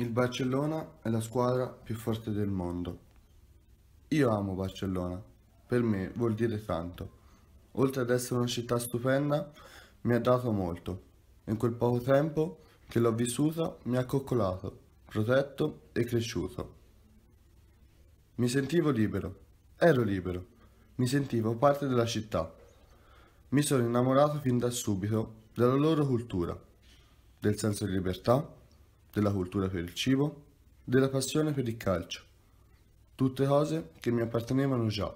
il Barcellona è la squadra più forte del mondo. Io amo Barcellona, per me vuol dire tanto. Oltre ad essere una città stupenda, mi ha dato molto. In quel poco tempo che l'ho vissuta mi ha coccolato, protetto e cresciuto. Mi sentivo libero, ero libero, mi sentivo parte della città. Mi sono innamorato fin da subito della loro cultura, del senso di libertà, della cultura per il cibo, della passione per il calcio. Tutte cose che mi appartenevano già.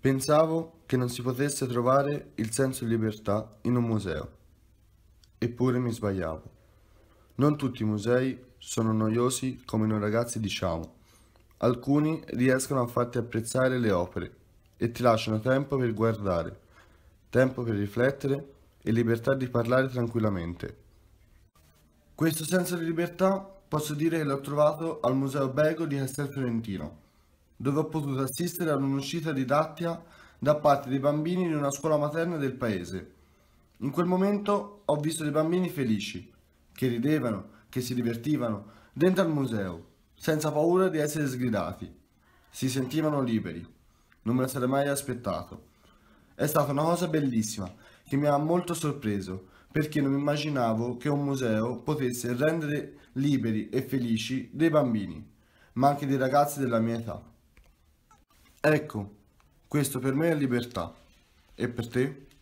Pensavo che non si potesse trovare il senso di libertà in un museo. Eppure mi sbagliavo. Non tutti i musei sono noiosi come noi ragazzi diciamo. Alcuni riescono a farti apprezzare le opere e ti lasciano tempo per guardare, tempo per riflettere e libertà di parlare tranquillamente. Questo senso di libertà posso dire che l'ho trovato al Museo Bego di Castel Fiorentino, dove ho potuto assistere ad un'uscita didattica da parte dei bambini di una scuola materna del paese. In quel momento ho visto dei bambini felici, che ridevano, che si divertivano, dentro al museo, senza paura di essere sgridati. Si sentivano liberi. Non me lo sarei mai aspettato. È stata una cosa bellissima, che mi ha molto sorpreso perché non immaginavo che un museo potesse rendere liberi e felici dei bambini, ma anche dei ragazzi della mia età. Ecco, questo per me è libertà. E per te?